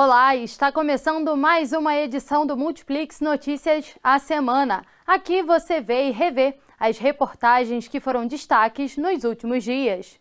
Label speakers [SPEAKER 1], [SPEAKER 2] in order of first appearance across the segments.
[SPEAKER 1] Olá, está começando mais uma edição do Multiplix Notícias a Semana. Aqui você vê e revê as reportagens que foram destaques nos últimos dias.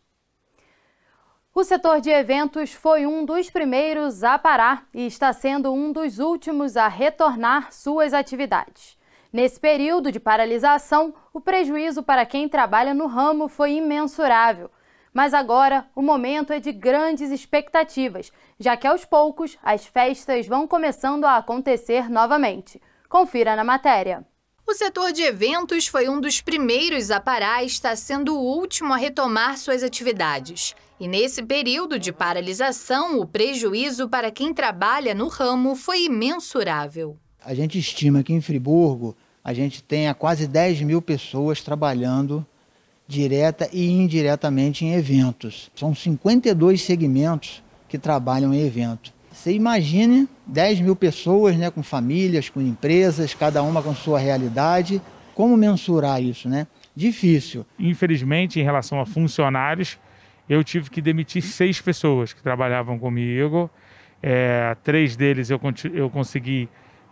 [SPEAKER 1] O setor de eventos foi um dos primeiros a parar e está sendo um dos últimos a retornar suas atividades. Nesse período de paralisação, o prejuízo para quem trabalha no ramo foi imensurável, mas agora o momento é de grandes expectativas, já que aos poucos as festas vão começando a acontecer novamente. Confira na matéria.
[SPEAKER 2] O setor de eventos foi um dos primeiros a parar e está sendo o último a retomar suas atividades. E nesse período de paralisação, o prejuízo para quem trabalha no ramo foi imensurável.
[SPEAKER 3] A gente estima que em Friburgo a gente tenha quase 10 mil pessoas trabalhando direta e indiretamente em eventos. São 52 segmentos que trabalham em evento. Você imagine 10 mil pessoas, né, com famílias, com empresas, cada uma com sua realidade. Como mensurar isso, né?
[SPEAKER 4] Difícil. Infelizmente, em relação a funcionários, eu tive que demitir seis pessoas que trabalhavam comigo. É, três deles eu, eu consegui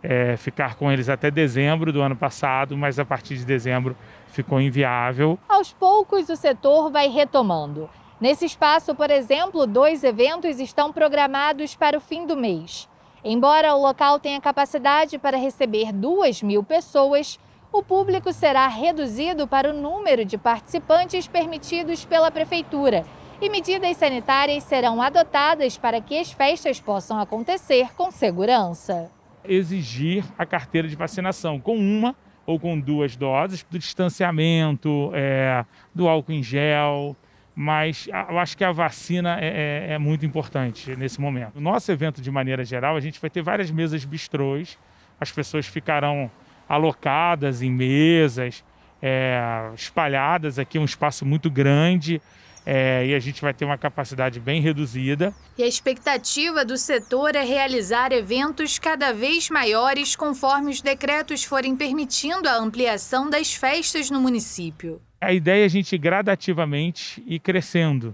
[SPEAKER 4] é, ficar com eles até dezembro do ano passado, mas a partir de dezembro ficou inviável.
[SPEAKER 2] Aos poucos, o setor vai retomando. Nesse espaço, por exemplo, dois eventos estão programados para o fim do mês. Embora o local tenha capacidade para receber 2 mil pessoas, o público será reduzido para o número de participantes permitidos pela Prefeitura. E medidas sanitárias serão adotadas para que as festas possam acontecer com segurança
[SPEAKER 4] exigir a carteira de vacinação com uma ou com duas doses do distanciamento, é, do álcool em gel. Mas eu acho que a vacina é, é, é muito importante nesse momento. No nosso evento, de maneira geral, a gente vai ter várias mesas bistrôs, as pessoas ficarão alocadas em mesas, é, espalhadas aqui, um espaço muito grande. É, e a gente vai ter uma capacidade bem reduzida.
[SPEAKER 2] E a expectativa do setor é realizar eventos cada vez maiores conforme os decretos forem permitindo a ampliação das festas no município.
[SPEAKER 4] A ideia é a gente gradativamente ir crescendo.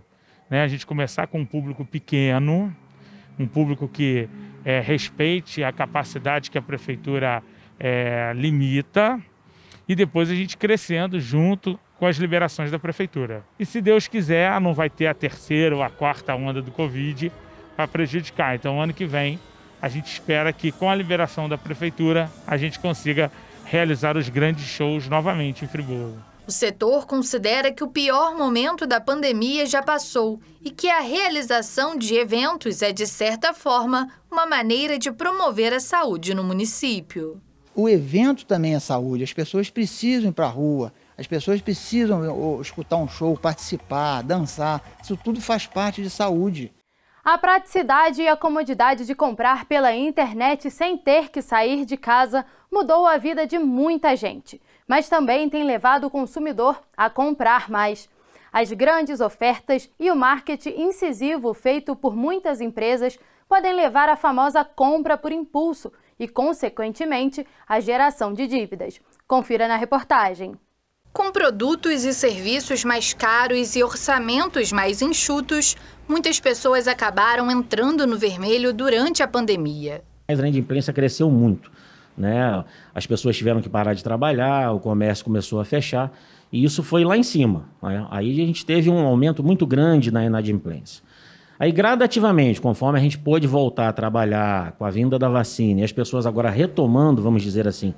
[SPEAKER 4] Né? A gente começar com um público pequeno, um público que é, respeite a capacidade que a prefeitura é, limita, e depois a gente crescendo junto com as liberações da prefeitura. E se Deus quiser, ah, não vai ter a terceira ou a quarta onda do Covid para prejudicar. Então, ano que vem, a gente espera que com a liberação da prefeitura, a gente consiga realizar os grandes shows novamente em Friburgo.
[SPEAKER 2] O setor considera que o pior momento da pandemia já passou e que a realização de eventos é, de certa forma, uma maneira de promover a saúde no município.
[SPEAKER 3] O evento também é saúde, as pessoas precisam ir para a rua, as pessoas precisam escutar um show, participar, dançar. Isso tudo faz parte de saúde.
[SPEAKER 1] A praticidade e a comodidade de comprar pela internet sem ter que sair de casa mudou a vida de muita gente, mas também tem levado o consumidor a comprar mais. As grandes ofertas e o marketing incisivo feito por muitas empresas podem levar à famosa compra por impulso e, consequentemente, à geração de dívidas. Confira na reportagem.
[SPEAKER 2] Com produtos e serviços mais caros e orçamentos mais enxutos, muitas pessoas acabaram entrando no vermelho durante a pandemia.
[SPEAKER 5] A grande imprensa cresceu muito. Né? As pessoas tiveram que parar de trabalhar, o comércio começou a fechar, e isso foi lá em cima. Né? Aí a gente teve um aumento muito grande na inadimplência. Aí, gradativamente, conforme a gente pôde voltar a trabalhar com a vinda da vacina e as pessoas agora retomando, vamos dizer assim,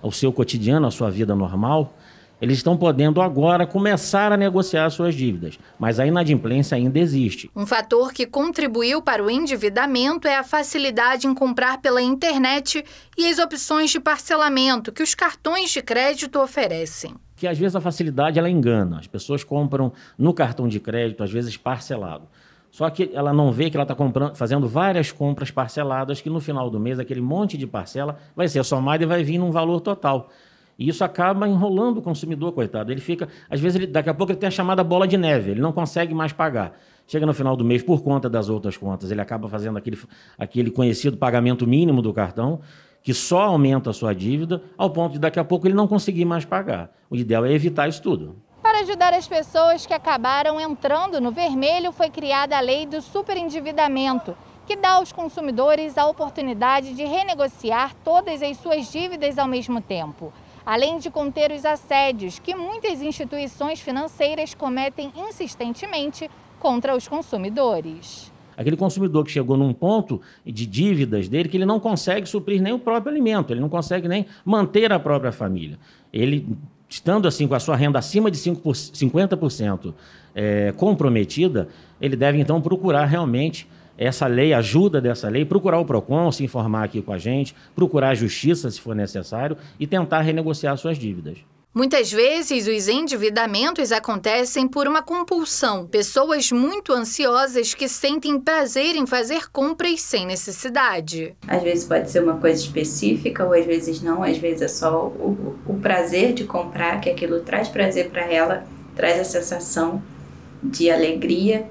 [SPEAKER 5] o seu cotidiano, a sua vida normal, eles estão podendo agora começar a negociar suas dívidas, mas a inadimplência ainda existe.
[SPEAKER 2] Um fator que contribuiu para o endividamento é a facilidade em comprar pela internet e as opções de parcelamento que os cartões de crédito oferecem
[SPEAKER 5] que às vezes a facilidade ela engana. As pessoas compram no cartão de crédito, às vezes parcelado. Só que ela não vê que ela está fazendo várias compras parceladas, que no final do mês aquele monte de parcela vai ser somado e vai vir num valor total. E isso acaba enrolando o consumidor, coitado. Ele fica, às vezes, ele, daqui a pouco ele tem a chamada bola de neve, ele não consegue mais pagar. Chega no final do mês, por conta das outras contas, ele acaba fazendo aquele, aquele conhecido pagamento mínimo do cartão, que só aumenta a sua dívida, ao ponto de daqui a pouco ele não conseguir mais pagar. O ideal é evitar isso tudo.
[SPEAKER 2] Para ajudar as pessoas que acabaram entrando no vermelho, foi criada a lei do superendividamento, que dá aos consumidores a oportunidade de renegociar todas as suas dívidas ao mesmo tempo além de conter os assédios que muitas instituições financeiras cometem insistentemente contra os consumidores.
[SPEAKER 5] Aquele consumidor que chegou num ponto de dívidas dele que ele não consegue suprir nem o próprio alimento, ele não consegue nem manter a própria família. Ele estando assim com a sua renda acima de 5 50% é, comprometida, ele deve então procurar realmente essa lei, ajuda dessa lei, procurar o PROCON, se informar aqui com a gente, procurar a justiça se for necessário e tentar renegociar suas dívidas.
[SPEAKER 2] Muitas vezes, os endividamentos acontecem por uma compulsão. Pessoas muito ansiosas que sentem prazer em fazer compras sem necessidade.
[SPEAKER 6] Às vezes pode ser uma coisa específica, ou às vezes não, às vezes é só o, o prazer de comprar, que aquilo traz prazer para ela, traz a sensação de alegria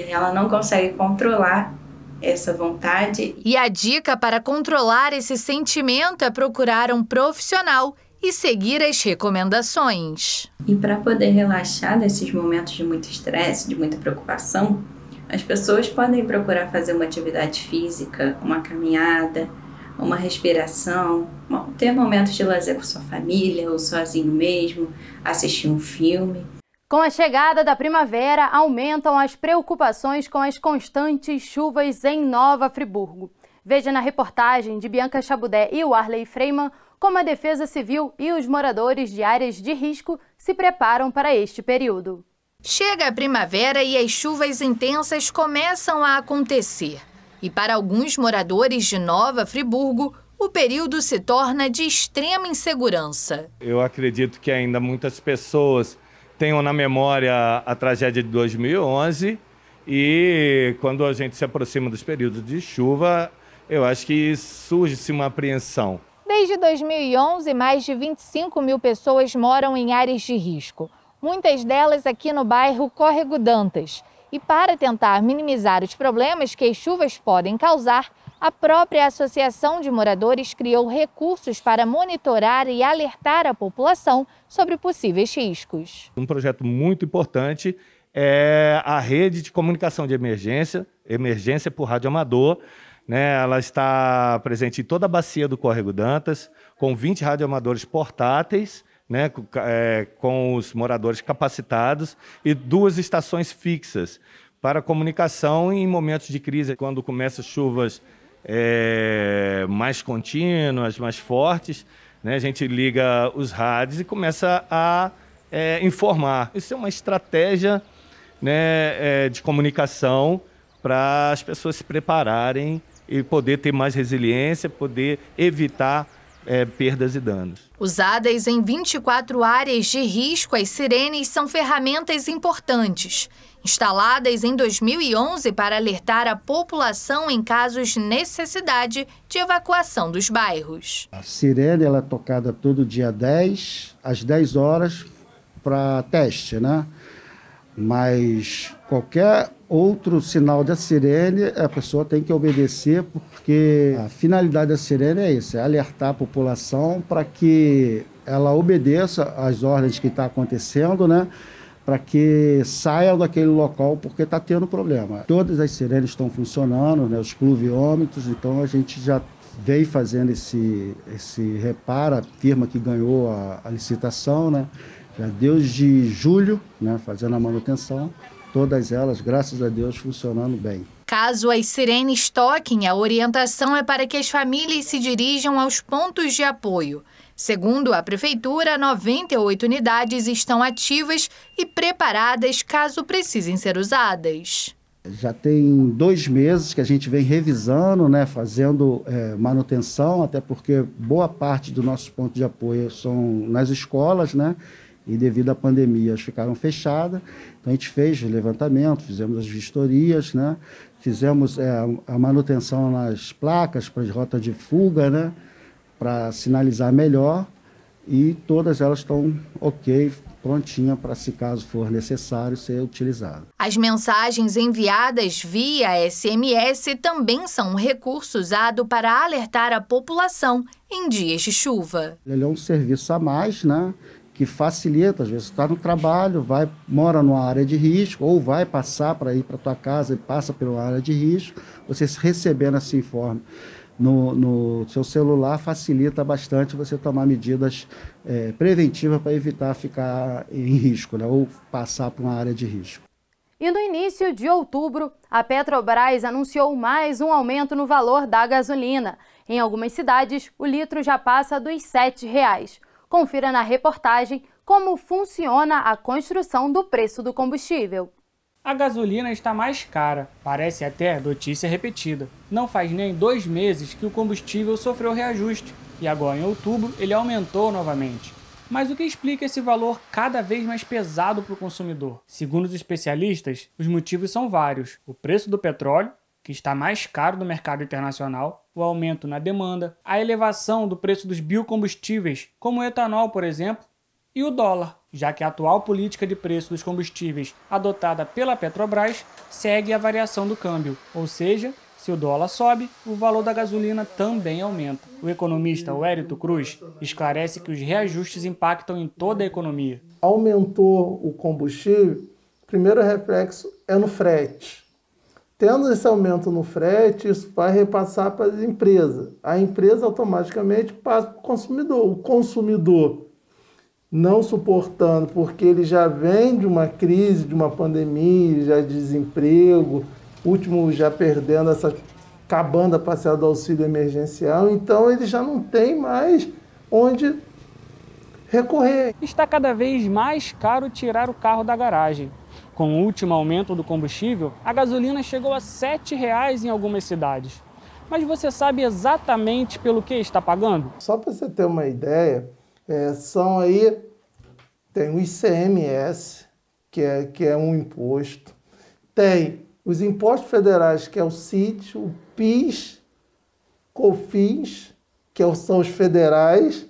[SPEAKER 6] e ela não consegue controlar essa vontade.
[SPEAKER 2] E a dica para controlar esse sentimento é procurar um profissional e seguir as recomendações. E para poder relaxar desses momentos de muito estresse, de muita preocupação, as pessoas podem
[SPEAKER 6] procurar fazer uma atividade física, uma caminhada, uma respiração, ter momentos de lazer com sua família ou sozinho mesmo, assistir um filme.
[SPEAKER 1] Com a chegada da primavera, aumentam as preocupações com as constantes chuvas em Nova Friburgo. Veja na reportagem de Bianca Chabudé e o Arley como a Defesa Civil e os moradores de áreas de risco se preparam para este período. Chega a primavera e as chuvas intensas começam a
[SPEAKER 2] acontecer. E para alguns moradores de Nova Friburgo, o período se torna de extrema insegurança.
[SPEAKER 7] Eu acredito que ainda muitas pessoas tenho na memória a tragédia de 2011 e quando a gente se aproxima dos períodos de chuva, eu acho que surge-se uma apreensão.
[SPEAKER 2] Desde 2011, mais de 25 mil pessoas moram em áreas de risco, muitas delas aqui no bairro Córrego Dantas. E para tentar minimizar os problemas que as chuvas podem causar, a própria Associação de Moradores criou recursos para monitorar e alertar a população sobre possíveis riscos.
[SPEAKER 7] Um projeto muito importante é a rede de comunicação de emergência, emergência por rádio amador. Né? Ela está presente em toda a bacia do Córrego Dantas, com 20 radioamadores portáteis. Né, é, com os moradores capacitados e duas estações fixas para comunicação em momentos de crise, quando começam chuvas é, mais contínuas, mais fortes, né? a gente liga os rádios e começa a é, informar. Isso é uma estratégia né, é, de comunicação para as pessoas se prepararem e poder ter mais resiliência, poder evitar é, perdas e danos.
[SPEAKER 2] Usadas em 24 áreas de risco, as sirenes são ferramentas importantes. Instaladas em 2011 para alertar a população em casos de necessidade de evacuação dos bairros. A
[SPEAKER 3] sirene ela é tocada todo dia 10, às 10 horas, para teste, né? Mas qualquer Outro sinal da sirene, a pessoa tem que obedecer, porque a finalidade da sirene é isso: é alertar a população para que ela obedeça às ordens que está acontecendo, né? para que saiam daquele local porque está tendo problema. Todas as sirenes estão funcionando, né, os pluviômetros, então a gente já veio fazendo esse, esse reparo, a firma que ganhou a, a licitação, né, já desde julho, né, fazendo a manutenção todas elas, graças a Deus, funcionando bem.
[SPEAKER 2] Caso as sirenes toquem, a orientação é para que as famílias se dirijam aos pontos de apoio. Segundo a Prefeitura, 98 unidades estão ativas e preparadas caso precisem ser usadas.
[SPEAKER 3] Já tem dois meses que a gente vem revisando, né, fazendo é, manutenção, até porque boa parte do nosso ponto de apoio são nas escolas, né? e devido à pandemia ficaram fechadas. Então a gente fez levantamento, fizemos as vistorias, né? fizemos é, a manutenção nas placas para as rotas de fuga, né? para sinalizar melhor e todas elas estão ok, prontinha para se caso for necessário ser utilizado.
[SPEAKER 2] As mensagens enviadas via SMS também são um recurso usado para alertar a população em dias
[SPEAKER 1] de chuva.
[SPEAKER 3] Ele é um serviço a mais, né? que facilita, às vezes está no trabalho, vai mora numa área de risco ou vai passar para ir para tua casa e passa pela área de risco, você recebendo esse assim informe no, no seu celular facilita bastante você tomar medidas é, preventivas para evitar ficar em risco né, ou passar para uma área de risco.
[SPEAKER 1] E no início de outubro, a Petrobras anunciou mais um aumento no valor da gasolina. Em algumas cidades, o litro já passa dos R$ 7,00. Confira na reportagem como funciona a construção do preço do combustível.
[SPEAKER 8] A gasolina está mais cara, parece até notícia repetida. Não faz nem dois meses que o combustível sofreu reajuste e agora em outubro ele aumentou novamente. Mas o que explica esse valor cada vez mais pesado para o consumidor? Segundo os especialistas, os motivos são vários: o preço do petróleo, que está mais caro no mercado internacional, o aumento na demanda, a elevação do preço dos biocombustíveis, como o etanol, por exemplo, e o dólar, já que a atual política de preço dos combustíveis adotada pela Petrobras segue a variação do câmbio, ou seja, se o dólar sobe, o valor da gasolina também aumenta. O economista Wérito Cruz esclarece que os reajustes impactam em toda a economia.
[SPEAKER 9] Aumentou o combustível, o primeiro reflexo é no frete. Tendo esse aumento no frete, isso vai repassar para a empresa. A empresa automaticamente passa para o consumidor. O consumidor não suportando, porque ele já vem de uma crise, de uma pandemia, já de desemprego, último já perdendo essa cabana a do auxílio emergencial, então ele já não tem mais
[SPEAKER 8] onde recorrer. Está cada vez mais caro tirar o carro da garagem. Com o último aumento do combustível, a gasolina chegou a R$ 7,00 em algumas cidades. Mas você sabe exatamente pelo que está pagando? Só para você ter uma ideia, é, são aí tem o ICMS,
[SPEAKER 9] que é, que é um imposto, tem os impostos federais, que é o sítio, o PIS, COFINS, que é são os federais,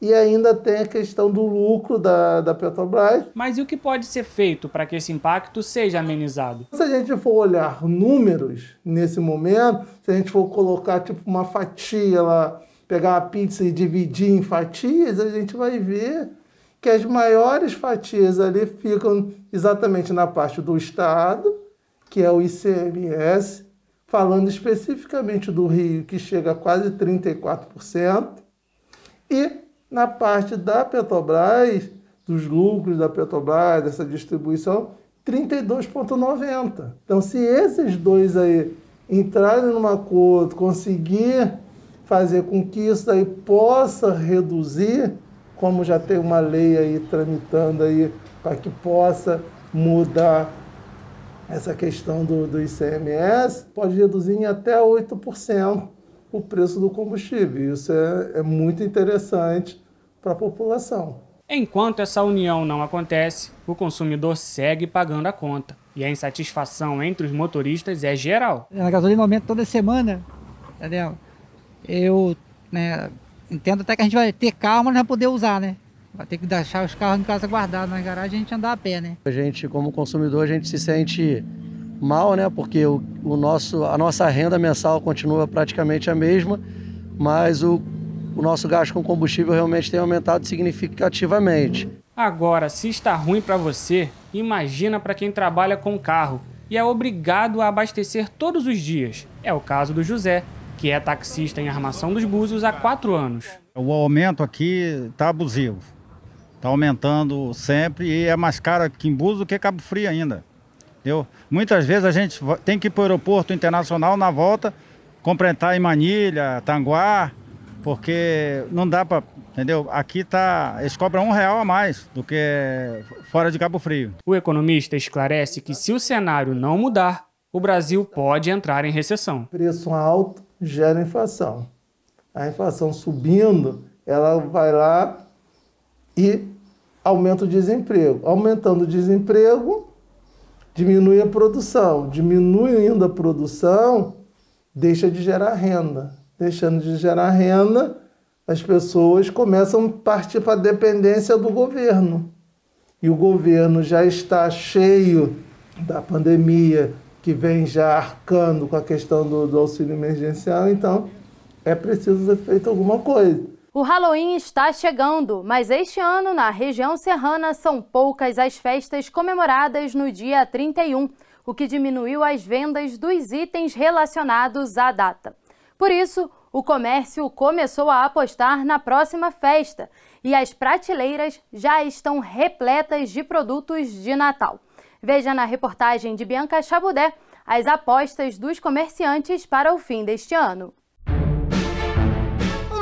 [SPEAKER 9] e ainda tem a questão do lucro da, da Petrobras.
[SPEAKER 8] Mas e o que pode ser feito para que esse impacto seja amenizado? Se
[SPEAKER 9] a gente for olhar números nesse momento, se a gente for colocar tipo uma fatia lá, pegar a pizza e dividir em fatias, a gente vai ver que as maiores fatias ali ficam exatamente na parte do Estado, que é o ICMS, falando especificamente do Rio, que chega a quase 34%, e na parte da Petrobras, dos lucros da Petrobras, dessa distribuição, 32,90. Então, se esses dois aí entrarem num acordo, conseguir fazer com que isso aí possa reduzir, como já tem uma lei aí tramitando aí, para que possa mudar essa questão do, do ICMS, pode reduzir em até 8% o preço do combustível. Isso é, é muito interessante para a população.
[SPEAKER 8] Enquanto essa união não acontece, o consumidor segue pagando a conta. E a insatisfação entre os motoristas é geral. É, a gasolina aumenta toda semana, entendeu? Eu né, entendo até que a gente vai ter calma, mas vai poder usar, né? Vai ter que deixar os carros em casa guardados na garagem e a gente andar a pé, né?
[SPEAKER 9] A gente, como consumidor, a gente se sente mal, né? Porque o, o nosso, a nossa renda mensal continua praticamente a mesma, mas o, o nosso gasto com combustível realmente tem aumentado significativamente.
[SPEAKER 8] Agora, se está ruim para você, imagina para quem trabalha com carro e é obrigado a abastecer todos os dias. É o caso do José, que é taxista em Armação dos Búzios há quatro anos. O
[SPEAKER 3] aumento aqui está abusivo. Está aumentando sempre e é mais caro aqui em Búzios do que Cabo Frio ainda. Entendeu? Muitas vezes a gente tem que ir para o aeroporto internacional na volta, completar em Manilha, Tanguá, porque não
[SPEAKER 8] dá para, entendeu? Aqui tá, eles cobram um real a mais do que fora de Cabo Frio. O economista esclarece que se o cenário não mudar, o Brasil pode entrar em recessão.
[SPEAKER 9] Preço alto gera inflação. A inflação subindo, ela vai lá e aumenta o desemprego. Aumentando o desemprego, diminui a produção. Diminuindo a produção, deixa de gerar renda. Deixando de gerar renda, as pessoas começam a partir para a dependência do governo. E o governo já está cheio da pandemia, que vem já arcando com a questão do, do auxílio emergencial, então é preciso ser feito alguma coisa.
[SPEAKER 1] O Halloween está chegando, mas este ano, na região serrana, são poucas as festas comemoradas no dia 31, o que diminuiu as vendas dos itens relacionados à data. Por isso, o comércio começou a apostar na próxima festa e as prateleiras já estão repletas de produtos de Natal. Veja na reportagem de Bianca Chabudé as apostas dos comerciantes para o fim deste ano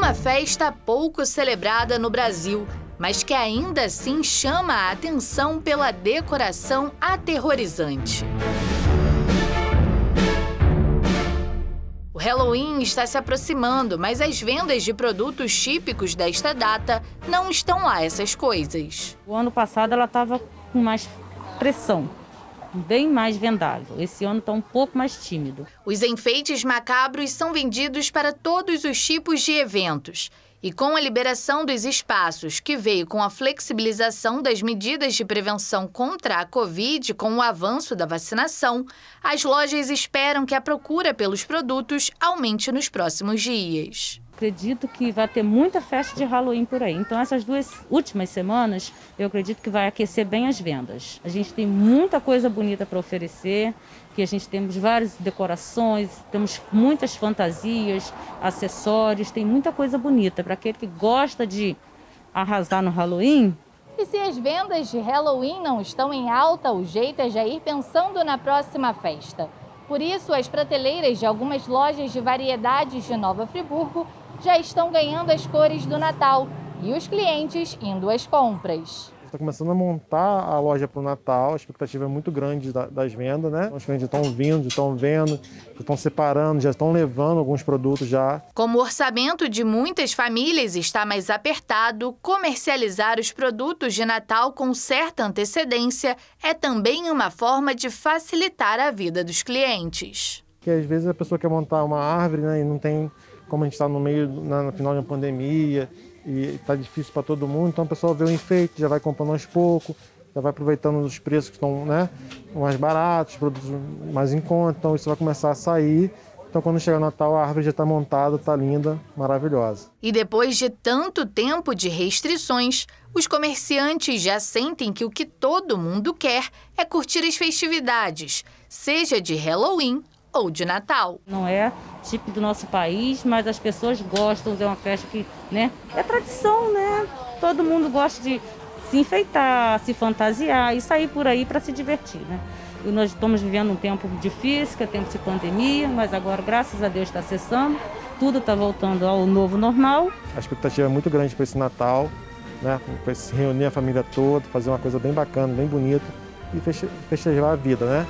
[SPEAKER 1] uma festa pouco
[SPEAKER 2] celebrada no Brasil, mas que ainda assim chama a atenção pela decoração aterrorizante. O Halloween está se aproximando, mas as vendas de produtos típicos desta data não estão lá essas coisas. O ano passado ela estava com mais pressão bem mais vendável. Esse ano está um pouco mais tímido. Os enfeites macabros são vendidos para todos os tipos de eventos. E com a liberação dos espaços, que veio com a flexibilização das medidas de prevenção contra a Covid com o avanço da vacinação, as lojas esperam que a procura pelos produtos aumente nos próximos dias acredito que vai ter muita festa
[SPEAKER 6] de Halloween por aí. Então, essas duas últimas semanas, eu acredito que vai aquecer bem as vendas. A gente tem muita coisa bonita para oferecer, que a gente temos várias decorações, temos muitas fantasias, acessórios, tem muita coisa bonita para aquele que gosta de arrasar no Halloween.
[SPEAKER 2] E se as vendas de Halloween não estão em alta, o jeito é já ir pensando na próxima festa. Por isso, as prateleiras de algumas lojas de variedades de Nova Friburgo já estão ganhando as cores do Natal e os clientes indo às compras.
[SPEAKER 9] Está começando a montar a loja para o Natal, a expectativa é muito grande das vendas, né? Os clientes estão vindo, já estão vendo, já estão separando, já estão levando alguns produtos já.
[SPEAKER 2] Como o orçamento de muitas famílias está mais apertado, comercializar os produtos de Natal com certa antecedência é também uma forma de facilitar a vida dos clientes.
[SPEAKER 3] Que às vezes
[SPEAKER 9] a pessoa quer montar uma árvore né, e não tem como a gente está no meio, na, no final de uma pandemia, e tá difícil para todo mundo, então o pessoal vê o enfeite, já vai comprando aos poucos, já vai aproveitando os preços que estão né, mais baratos, produtos mais em conta, então isso vai começar a sair. Então quando chegar o Natal a árvore já está montada, está linda, maravilhosa.
[SPEAKER 2] E depois de tanto tempo de restrições, os comerciantes já sentem que o que todo mundo quer é curtir as festividades, seja de Halloween ou de Natal.
[SPEAKER 6] Não é tipo do nosso país, mas as pessoas gostam, é uma festa que, né, é tradição, né? Todo mundo gosta de se enfeitar, se fantasiar e sair por aí para se divertir, né? E nós estamos vivendo um tempo difícil, que é tempo de pandemia, mas agora, graças a Deus, está cessando. Tudo está voltando ao novo normal.
[SPEAKER 7] A expectativa é muito
[SPEAKER 9] grande para esse Natal, né? Para se reunir a família toda, fazer uma coisa bem bacana, bem bonita
[SPEAKER 10] e festejar a vida, né?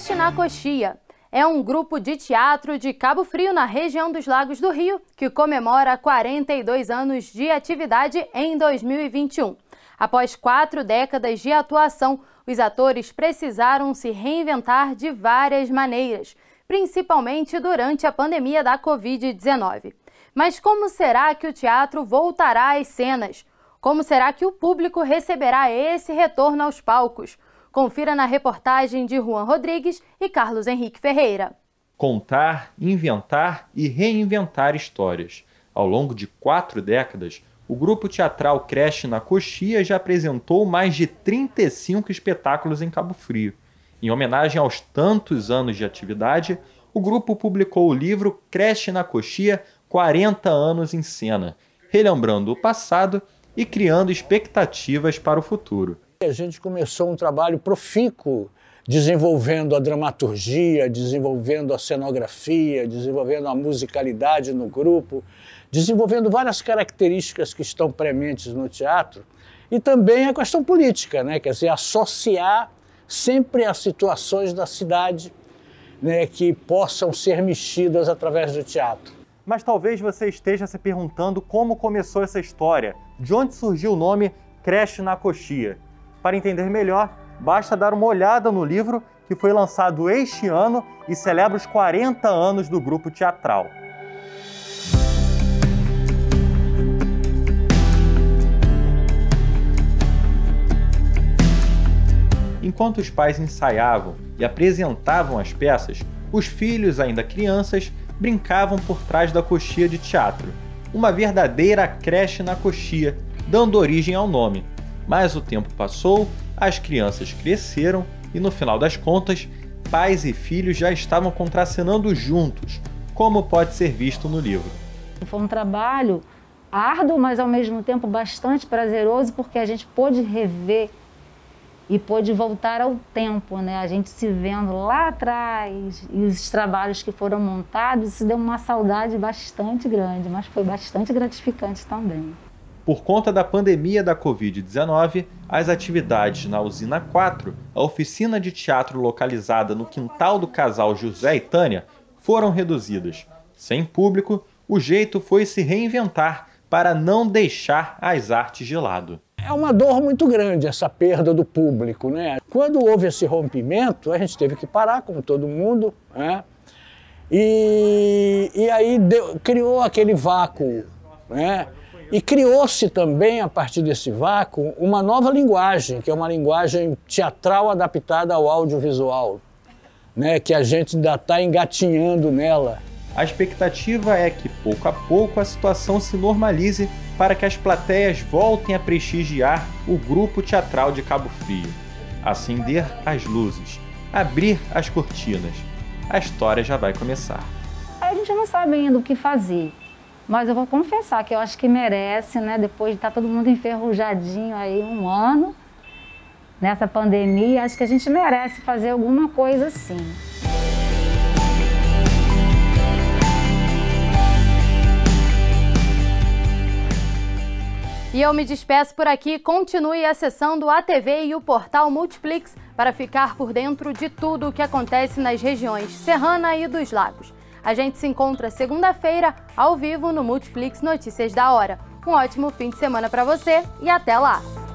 [SPEAKER 1] Peste na Coxia. É um grupo de teatro de Cabo Frio, na região dos Lagos do Rio, que comemora 42 anos de atividade em 2021. Após quatro décadas de atuação, os atores precisaram se reinventar de várias maneiras, principalmente durante a pandemia da Covid-19. Mas como será que o teatro voltará às cenas? Como será que o público receberá esse retorno aos palcos? Confira na reportagem de Juan Rodrigues e Carlos Henrique Ferreira.
[SPEAKER 10] Contar, inventar e reinventar histórias. Ao longo de quatro décadas, o grupo teatral Creche na Coxia já apresentou mais de 35 espetáculos em Cabo Frio. Em homenagem aos tantos anos de atividade, o grupo publicou o livro Creche na Coxia 40 anos em cena, relembrando o passado e criando expectativas para o futuro. A gente
[SPEAKER 8] começou um trabalho profícuo, desenvolvendo a dramaturgia, desenvolvendo a cenografia, desenvolvendo a musicalidade no grupo, desenvolvendo várias características que estão prementes no teatro. E também a questão política, né? quer dizer,
[SPEAKER 10] associar sempre as situações da cidade né, que possam ser mexidas através do teatro. Mas talvez você esteja se perguntando como começou essa história, de onde surgiu o nome Creche na Coxia. Para entender melhor, basta dar uma olhada no livro que foi lançado este ano e celebra os 40 anos do grupo teatral. Enquanto os pais ensaiavam e apresentavam as peças, os filhos, ainda crianças, brincavam por trás da coxia de teatro, uma verdadeira creche na coxia, dando origem ao nome. Mas o tempo passou, as crianças cresceram e no final das contas, pais e filhos já estavam contracenando juntos, como pode ser visto no livro.
[SPEAKER 6] Foi um trabalho árduo, mas ao mesmo tempo bastante prazeroso, porque a gente pôde rever e pôde voltar ao tempo, né? A gente se vendo lá atrás e os trabalhos que foram montados, isso deu uma saudade bastante grande, mas foi bastante gratificante também.
[SPEAKER 10] Por conta da pandemia da Covid-19, as atividades na Usina 4, a oficina de teatro localizada no quintal do casal José e Tânia, foram reduzidas. Sem público, o jeito foi se reinventar para não deixar as artes de lado.
[SPEAKER 8] É uma dor muito grande essa perda do público, né? Quando houve esse rompimento, a gente teve que parar, como todo mundo, né? E, e aí deu, criou aquele vácuo, né? E criou-se também, a partir desse vácuo, uma nova linguagem, que é uma linguagem teatral adaptada ao audiovisual, né, que a gente ainda está
[SPEAKER 10] engatinhando nela. A expectativa é que, pouco a pouco, a situação se normalize para que as plateias voltem a prestigiar o grupo teatral de Cabo Frio. Acender as luzes, abrir as cortinas. A história já vai começar.
[SPEAKER 6] A gente não sabe ainda o que fazer. Mas eu vou confessar que eu acho que merece, né? Depois de estar tá todo mundo enferrujadinho aí um ano, nessa pandemia, acho que a gente merece fazer alguma coisa assim.
[SPEAKER 1] E eu me despeço por aqui. Continue acessando a TV e o portal Multiplix para ficar por dentro de tudo o que acontece nas regiões serrana e dos lagos. A gente se encontra segunda-feira, ao vivo, no Multiplex Notícias da Hora. Um ótimo fim de semana para você e até lá!